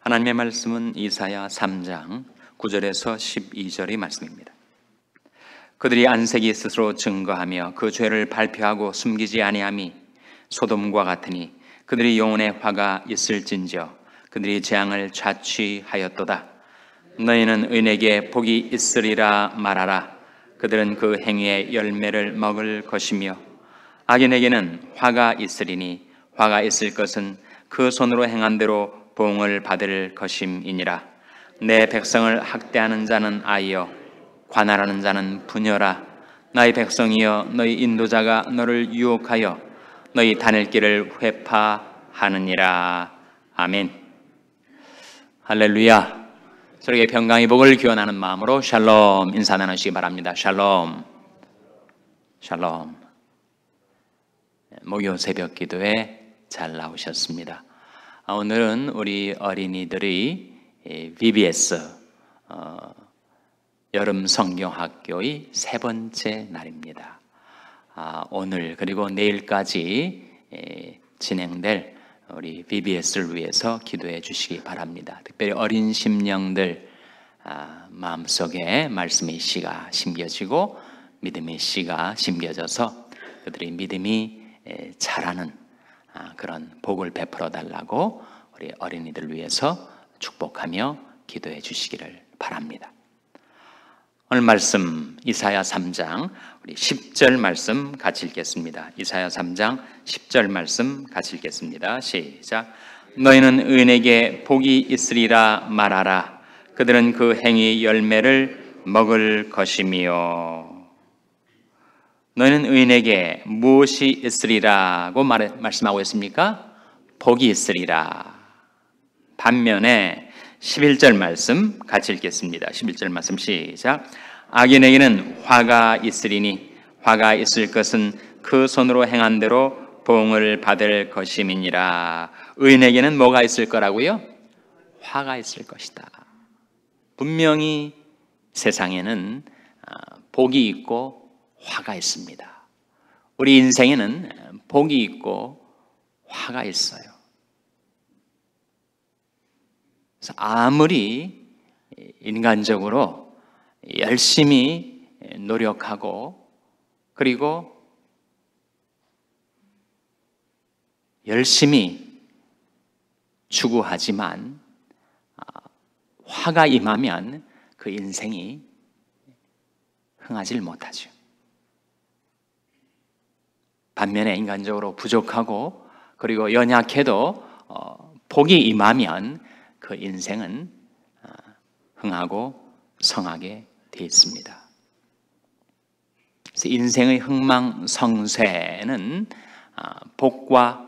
하나님의 말씀은 이사야 3장 9절에서 12절의 말씀입니다. 그들이 안색이 스스로 증거하며 그 죄를 발표하고 숨기지 아니함이 소돔과 같으니 그들이 영혼의 화가 있을진저 그들이 재앙을 자취하였도다. 너희는 은에게 복이 있으리라 말하라. 그들은 그 행위의 열매를 먹을 것이며 악인에게는 화가 있으리니 화가 있을 것은 그 손으로 행한 대로 보응을 받을 것임이니라 내 백성을 학대하는 자는 아이여 관할하는 자는 부녀라 나의 백성이여 너희 인도자가 너를 유혹하여 너희 다닐 길을 회파하느니라 아멘 할렐루야 저에게 평강의 복을 기원하는 마음으로 샬롬 인사 나누시기 바랍니다 샬롬 샬롬 목요 새벽 기도에 잘 나오셨습니다 아, 오늘은 우리 어린이들이 예, VBS 어, 여름 성경학교의 세 번째 날입니다. 아, 오늘 그리고 내일까지 에, 예, 진행될 우리 VBS를 위해서 기도해 주시기 바랍니다. 특별히 어린 심령들 아, 마음속에 말씀의 씨가 심겨지고 믿음의 씨가 심겨져서 그들의 믿음이 에, 예, 자라는 아, 그런 복을 베풀어 달라고 우리 어린이들 위해서 축복하며 기도해 주시기를 바랍니다. 오늘 말씀 이사야 3장 우리 10절 말씀 같이 읽겠습니다. 이사야 3장 10절 말씀 같이 읽겠습니다. 시작. 너희는 의에게 복이 있으리라 말하라. 그들은 그 행위 열매를 먹을 것이며 너희는 의인에게 무엇이 있으리라고 말, 말씀하고 있습니까? 복이 있으리라. 반면에 11절 말씀 같이 읽겠습니다. 11절 말씀 시작. 악인에게는 화가 있으리니 화가 있을 것은 그 손으로 행한 대로 보을 받을 것임이니라. 의인에게는 뭐가 있을 거라고요? 화가 있을 것이다. 분명히 세상에는 아, 복이 있고 화가 있습니다. 우리 인생에는 복이 있고 화가 있어요. 그래서 아무리 인간적으로 열심히 노력하고 그리고 열심히 추구하지만 아, 화가 임하면 그 인생이 흥하질 못하죠. 반면에 인간적으로 부족하고 그리고 연약해도 어, 복이 임하면 그 인생은 어, 흥하고 성하게 되어 있습니다. 그래서 인생의 흥망성쇠는 어, 복과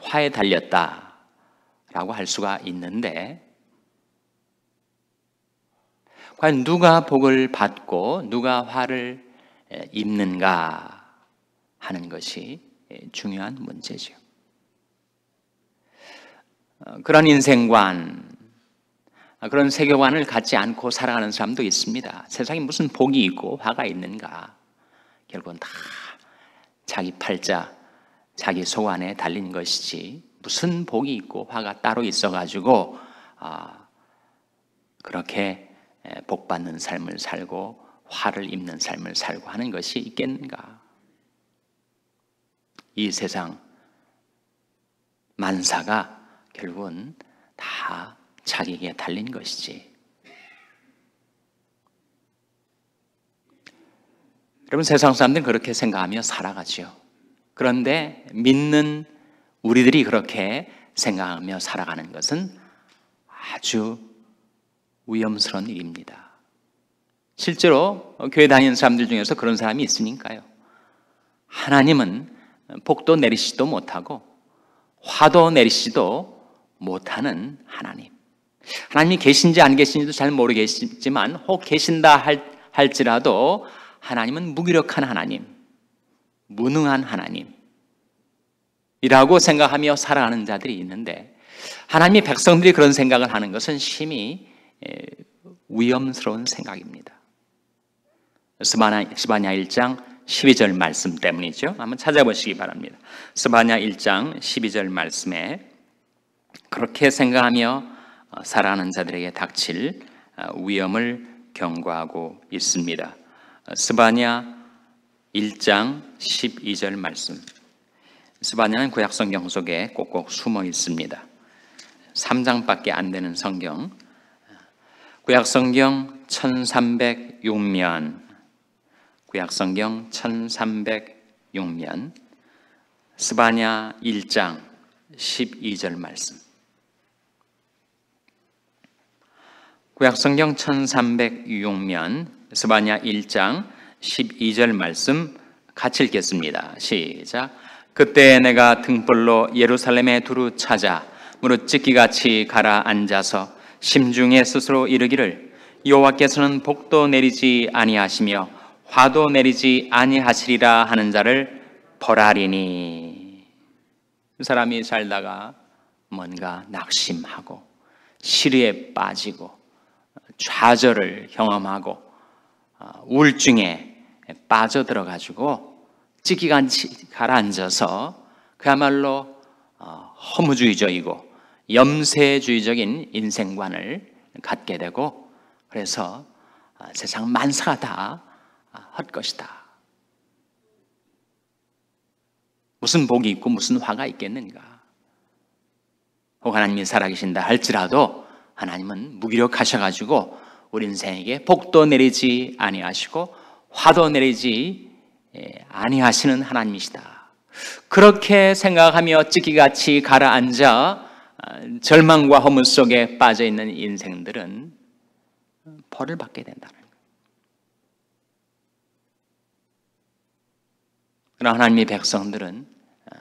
화에 달렸다라고 할 수가 있는데 과연 누가 복을 받고 누가 화를 입는가 하는 것이 예, 중요한 문제죠. 어, 그런 인생관, 아, 그런 세계관을 갖지 않고 살아가는 사람도 있습니다. 세상에 무슨 복이 있고 화가 있는가? 결국은 다 자기 팔자, 자기 소 안에 달린 것이지 무슨 복이 있고 화가 따로 있어가지고 아, 그렇게 예, 복 받는 삶을 살고 화를 입는 삶을 살고 하는 것이 있겠는가? 이 세상 만사가 결국은 다 자기에게 달린 것이지. 여러분 세상 사람들은 그렇게 생각하며 살아가지요. 그런데 믿는 우리들이 그렇게 생각하며 살아가는 것은 아주 위험스러운 일입니다. 실제로 교회 다니는 사람들 중에서 그런 사람이 있으니까요. 하나님은 복도 내리시도 못하고 화도 내리시도 못하는 하나님. 하나님이 계신지 안 계신지도 잘 모르겠지만 혹 계신다 할, 할지라도 하나님은 무기력한 하나님, 무능한 하나님이라고 생각하며 살아가는 자들이 있는데 하나님이 백성들이 그런 생각을 하는 것은 심히 위험스러운 생각입니다. 스바냐 1장 12절 말씀 때문이죠. 한번 찾아보시기 바랍니다. 스바냐 1장 12절 말씀에 그렇게 생각하며 살아하는 어, 자들에게 닥칠 어, 위험을 경고하고 있습니다. 어, 스바냐 1장 12절 말씀. 스바냐는 구약 성경 속에 꼭꼭 숨어 있습니다. 3장밖에 안 되는 성경. 구약 성경 1306면 구약성경 1 3 0 6년 스바냐 1장 12절 말씀 구약성경 1306면 스바냐 1장 12절 말씀 같이 읽겠습니다. 시작. 그때 내가 등불로 예루살렘에 두루 찾아 무릇 찢기같이 가라앉아서 심중에 스스로 이르기를 여호와께서는 복도 내리지 아니하시며 화도 내리지 아니하시리라 하는 자를 벌하리니 그 사람이 살다가 뭔가 낙심하고 시리에 빠지고 좌절을 경험하고 어, 우울증에 빠져들어 가지고 찌기간 가라앉아서 그야말로 어, 허무주의적이고 염세주의적인 인생관을 갖게 되고 그래서 어, 세상 만사가 다할 것이다. 무슨 복이 있고 무슨 화가 있겠는가? 혹 하나님이 살아계신다 할지라도 하나님은 무기력하셔가지고 우리 인생에게 복도 내리지 아니하시고 화도 내리지 예, 아니하시는 하나님이시다. 그렇게 생각하며 찌기같이 가라앉아 아, 절망과 허무 속에 빠져 있는 인생들은 벌을 받게 된다는 그러나 하나님의 백성들은 어,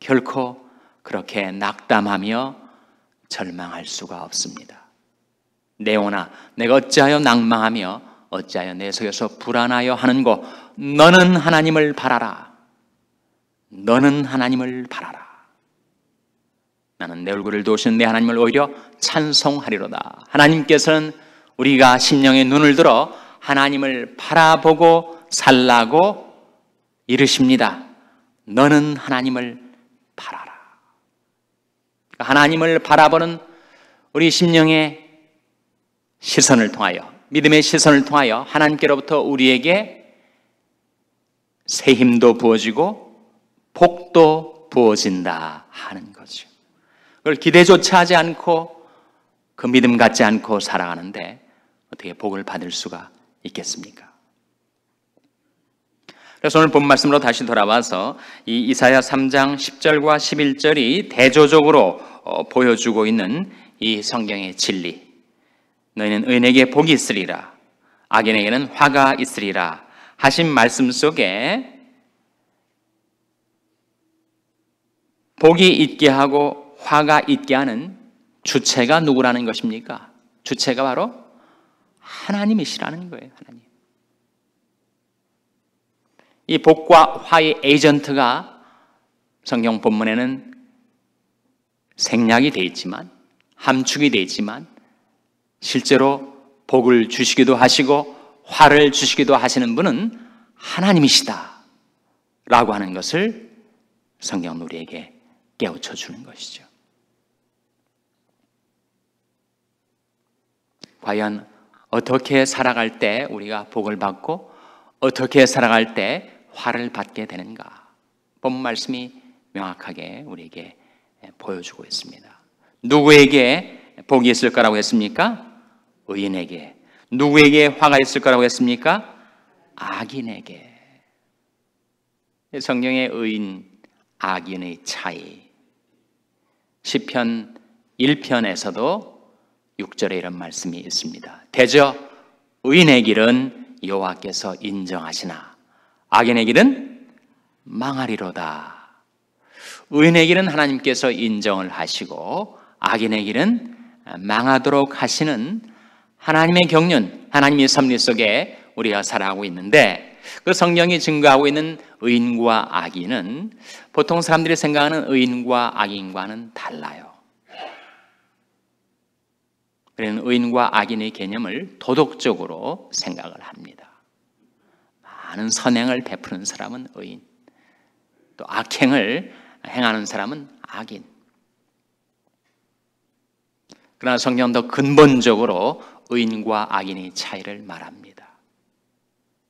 결코 그렇게 낙담하며 절망할 수가 없습니다. 내오나 내가 어찌하여 낙망하며 어찌하여 내 속에서 불안하여 하는고 너는 하나님을 바라라. 너는 하나님을 바라라. 나는 내 얼굴을 도우신 내 하나님을 오히려 찬송하리로다. 하나님께서는 우리가 심령의 눈을 들어 하나님을 바라보고 살라고 이르십니다. 너는 하나님을 바라라. 그러니까 하나님을 바라보는 우리 심령의 시선을 통하여 믿음의 시선을 통하여 하나님께로부터 우리에게 새 힘도 부어지고 복도 부어진다 하는 거죠. 그걸 기대조차 하지 않고 그 믿음 갖지 않고 살아가는데 어떻게 복을 받을 수가 있겠습니까? 그래서 오늘 본 말씀으로 다시 돌아와서 이 이사야 3장 10절과 11절이 대조적으로 어, 보여주고 있는 이 성경의 진리. 너희는 은에게 복이 있으리라. 악인에게는 화가 있으리라. 하신 말씀 속에 복이 있게 하고 화가 있게 하는 주체가 누구라는 것입니까? 주체가 바로 하나님이시라는 거예요, 하나님. 이 복과 화의 에이전트가 성경 본문에는 생략이 되어 있지만 함축이 되어 있지만 실제로 복을 주시기도 하시고 화를 주시기도 하시는 분은 하나님이시다. 라고 하는 것을 성경 우리에게 깨우쳐 주는 것이죠. 과연 어떻게 살아갈 때 우리가 복을 받고 어떻게 살아갈 때 화를 받게 되는가? 본 말씀이 명확하게 우리에게 보여주고 있습니다. 누구에게 복이 있을 거라고 했습니까? 의인에게. 누구에게 화가 있을 거라고 했습니까? 악인에게. 성경의 의인, 악인의 차이. 시편 1편에서도 6절에 이런 말씀이 있습니다. 대저 의인의 길은 여호와께서 인정하시나 악인의 길은 망하리로다. 의인의 길은 하나님께서 인정을 하시고 악인의 길은 망하도록 하시는 하나님의 경륜, 하나님의 섭리 속에 우리가 살아가고 있는데 그 성경이 증거하고 있는 의인과 악인은 보통 사람들이 생각하는 의인과 악인과는 달라요. 우리는 의인과 악인의 개념을 도덕적으로 생각을 합니다. 많은 선행을 베푸는 사람은 의인, 또 악행을 행하는 사람은 악인. 그러나 성경도 근본적으로 의인과 악인의 차이를 말합니다.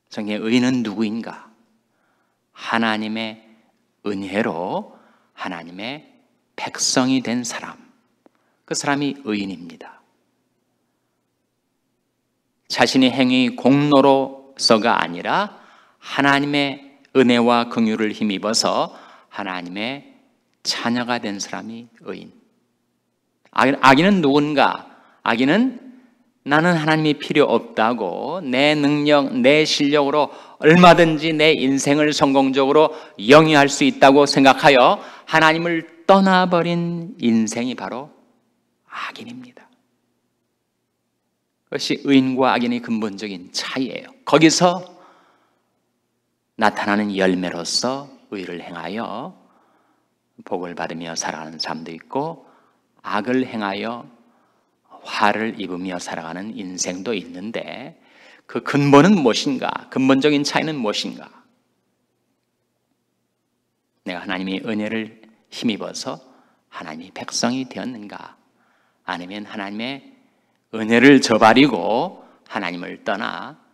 성경의 의인은 누구인가? 하나님의 은혜로 하나님의 백성이 된 사람. 그 사람이 의인입니다. 자신의 행위 공로로서가 아니라 하나님의 은혜와 긍휼을 힘입어서 하나님의 자녀가 된 사람이 의인. 악인은 누군가? 악인은 나는 하나님이 필요 없다고 내 능력, 내 실력으로 얼마든지 내 인생을 성공적으로 영위할 수 있다고 생각하여 하나님을 떠나버린 인생이 바로 악인입니다. 그것이 의인과 악인의 근본적인 차이예요. 거기서 나타나는 열매로서 의를 행하여 복을 받으며 살아가는 사람도 있고 악을 행하여 화를 입으며 살아가는 인생도 있는데 그 근본은 무엇인가? 근본적인 차이는 무엇인가? 내가 하나님의 은혜를 힘입어서 하나님의 백성이 되었는가? 아니면 하나님의 은혜를 저버리고 하나님을 떠나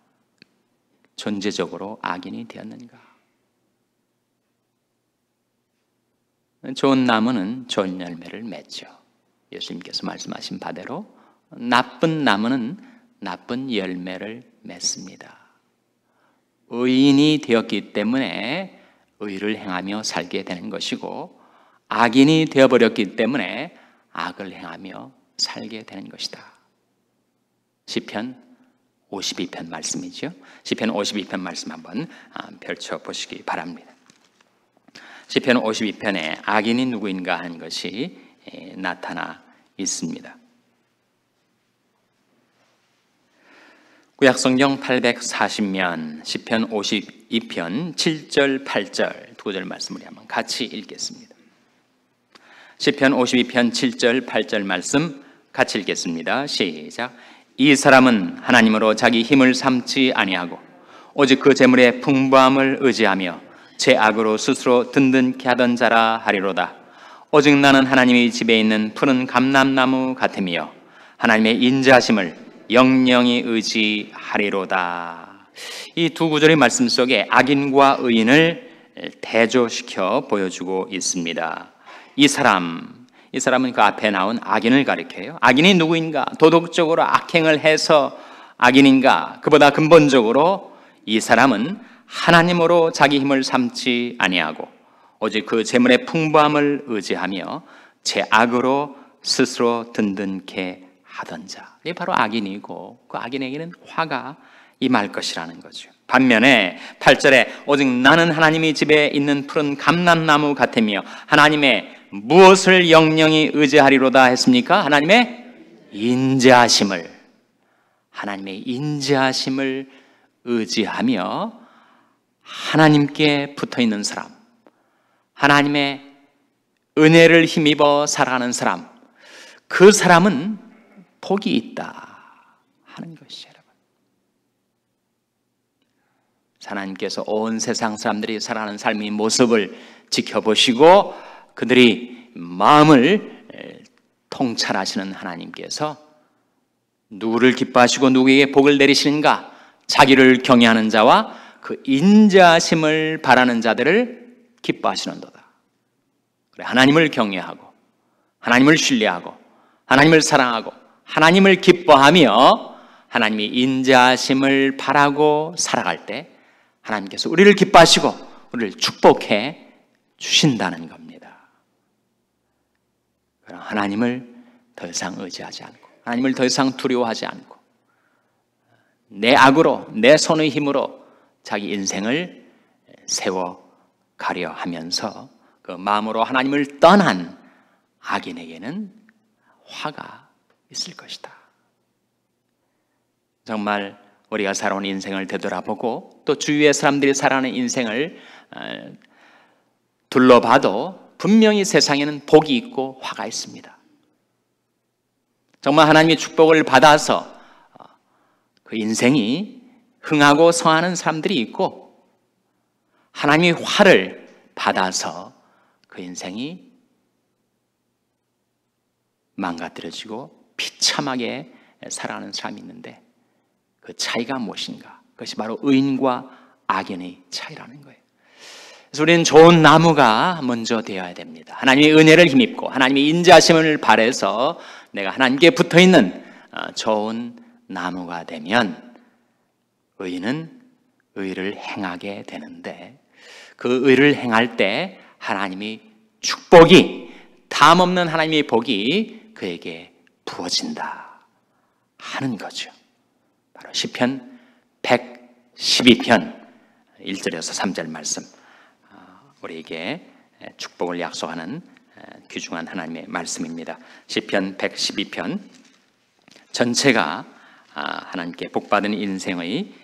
존재적으로 악인이 되었는가? 좋은 나무는 좋은 열매를 맺죠. 예수님께서 말씀하신 바대로 나쁜 나무는 나쁜 열매를 맺습니다. 의인이 되었기 때문에 의를 행하며 살게 되는 것이고 악인이 되어버렸기 때문에 악을 행하며 살게 되는 것이다. 시편 52편 말씀이죠. 시편 52편 말씀 한번 아, 펼쳐 보시기 바랍니다. 시편 52편에 악인이 누구인가 하는 것이 예, 나타나 있습니다. 구약성경 840면 시편 52편 7절 8절 두 절 말씀을 한번 같이 읽겠습니다. 시편 52편 7절 8절 말씀 같이 읽겠습니다. 시작. 이 사람은 하나님으로 자기 힘을 삼지 아니하고 오직 그 재물의 풍부함을 의지하며 제 악으로 스스로 든든케 하던 자라 하리로다. 오직 나는 하나님의 집에 있는 푸른 감람나무 같으며 하나님의 인자심을 영영히 의지하리로다. 이 두 구절의 말씀 속에 악인과 의인을 대조시켜 보여주고 있습니다. 이 사람, 이 사람은 그 앞에 나온 악인을 가리켜요. 악인이 누구인가? 도덕적으로 악행을 해서 악인인가? 그보다 근본적으로 이 사람은 하나님으로 자기 힘을 삼지 아니하고 오직 그 재물의 풍부함을 의지하며 제 악으로 스스로 든든케 하던 자. 이게 바로 악인이고 그 악인에게는 화가 임할 것이라는 거죠. 반면에 8절에 오직 나는 하나님이 집에 있는 푸른 감람나무 같으며 하나님의 무엇을 영영이 의지하리로다 했습니까? 하나님의 인자하심을 하나님의 인자하심을 의지하며 하나님께 붙어 있는 사람, 하나님의 은혜를 힘입어 살아가는 사람, 그 사람은 복이 있다 하는 것이 여러분. 하나님께서 온 세상 사람들이 살아가는 삶의 모습을 지켜보시고 그들이 마음을 통찰하시는 하나님께서 누구를 기뻐하시고 누구에게 복을 내리시는가 자기를 경외하는 자와 그 인자심을 바라는 자들을 기뻐하시는도다. 그래 하나님을 경외하고 하나님을 신뢰하고 하나님을 사랑하고 하나님을 기뻐하며 하나님이 인자심을 바라고 살아갈 때 하나님께서 우리를 기뻐하시고 우리를 축복해 주신다는 겁니다. 하나님을 더 이상 의지하지 않고 하나님을 더 이상 두려워하지 않고 내 악으로 내 손의 힘으로 자기 인생을 세워 가려 하면서 그 마음으로 하나님을 떠난 악인에게는 화가 있을 것이다. 정말 우리가 살아온 인생을 되돌아보고 또 주위의 사람들이 살아가는 인생을 어, 둘러봐도 분명히 세상에는 복이 있고 화가 있습니다. 정말 하나님의 축복을 받아서 어, 그 인생이 흥하고 성하는 사람들이 있고 하나님의 화를 받아서 그 인생이 망가뜨려지고 비참하게 살아가는 사람이 있는데 그 차이가 무엇인가? 그것이 바로 의인과 악인의 차이라는 거예요. 그래서 우리는 좋은 나무가 먼저 되어야 됩니다. 하나님의 은혜를 힘입고 하나님의 인자심을 바래서 내가 하나님께 붙어 있는 어, 좋은 나무가 되면 의인은 의를 행하게 되는데 그 의를 행할 때 하나님이 축복이 다 없는 하나님의 복이 그에게 부어진다 하는 거죠. 바로 시편 112편 1절에서 3절 말씀. 우리에게 축복을 약속하는 귀중한 하나님의 말씀입니다. 시편 112편 전체가 아, 하나님께 복받은 인생의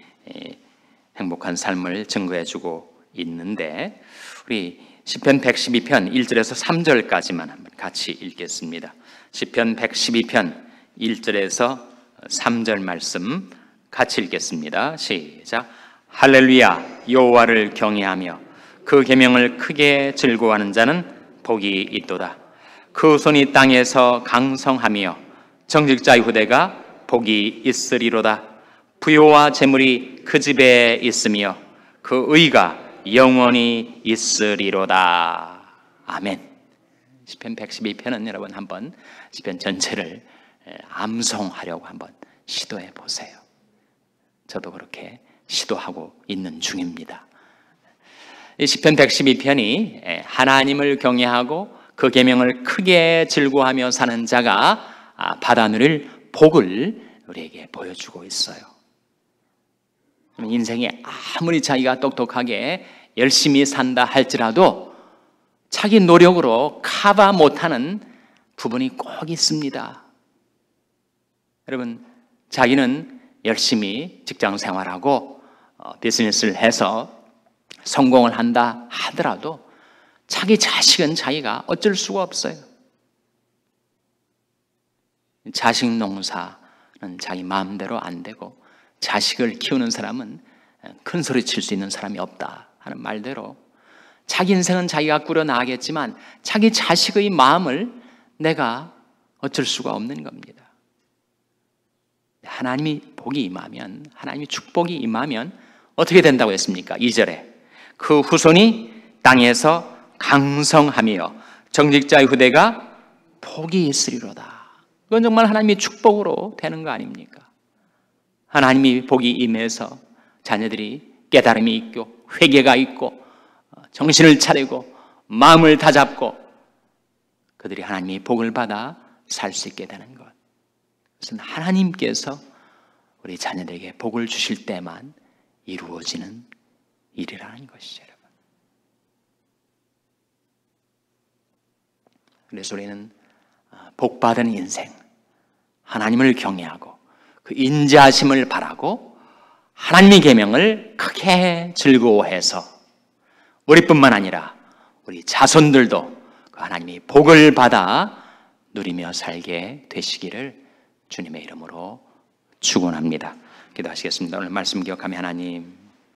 행복한 삶을 증거해주고 있는데 우리 시편 112편 1절에서 3절까지만 한번 같이 읽겠습니다. 시편 112편 1절에서 3절 말씀 같이 읽겠습니다. 시작. 할렐루야 여호와를 경외하며 그 계명을 크게 즐거워하는 자는 복이 있도다. 그 손이 땅에서 강성하며 정직자의 후대가 복이 있으리로다. 부요와 재물이 그 집에 있으며 그 의가 영원히 있으리로다. 아멘. 시편 112편은 여러분 한번 시편 전체를 암송하려고 한번 시도해 보세요. 저도 그렇게 시도하고 있는 중입니다. 시편 112편이 예, 하나님을 경외하고 그 계명을 크게 즐거워하며 사는 자가 받아 누릴 복을 우리에게 보여주고 있어요. 인생에 아무리 자기가 똑똑하게 열심히 산다 할지라도 자기 노력으로 커버 못하는 부분이 꼭 있습니다. 여러분, 자기는 열심히 직장 생활하고 어, 비즈니스를 해서 성공을 한다 하더라도 자기 자식은 자기가 어쩔 수가 없어요. 자식 농사는 자기 마음대로 안 되고 자식을 키우는 사람은 큰 소리 칠 수 있는 사람이 없다 하는 말대로 자기 인생은 자기가 꾸려 나가겠지만 자기 자식의 마음을 내가 어쩔 수가 없는 겁니다. 하나님이 복이 임하면 하나님이 축복이 임하면 어떻게 된다고 했습니까? 2절에 그 후손이 땅에서 강성하며 정직자의 후대가 복이 있으리로다. 그건 정말 하나님의 축복으로 되는 거 아닙니까? 하나님이 복이 임해서 자녀들이 깨달음이 있고 회개가 있고 어, 정신을 차리고 마음을 다잡고 그들이 하나님의 복을 받아 살 수 있게 되는 것. 그것은 하나님께서 우리 자녀들에게 복을 주실 때만 이루어지는 일이라는 것이죠, 여러분. 그래서 우리는 아, 복받은 인생, 하나님을 경외하고 그 인자심을 바라고 하나님의 계명을 크게 즐거워해서 우리뿐만 아니라 우리 자손들도 그 하나님이 복을 받아 누리며 살게 되시기를 주님의 이름으로 축원합니다. 기도하시겠습니다. 오늘 말씀 기억하며 하나님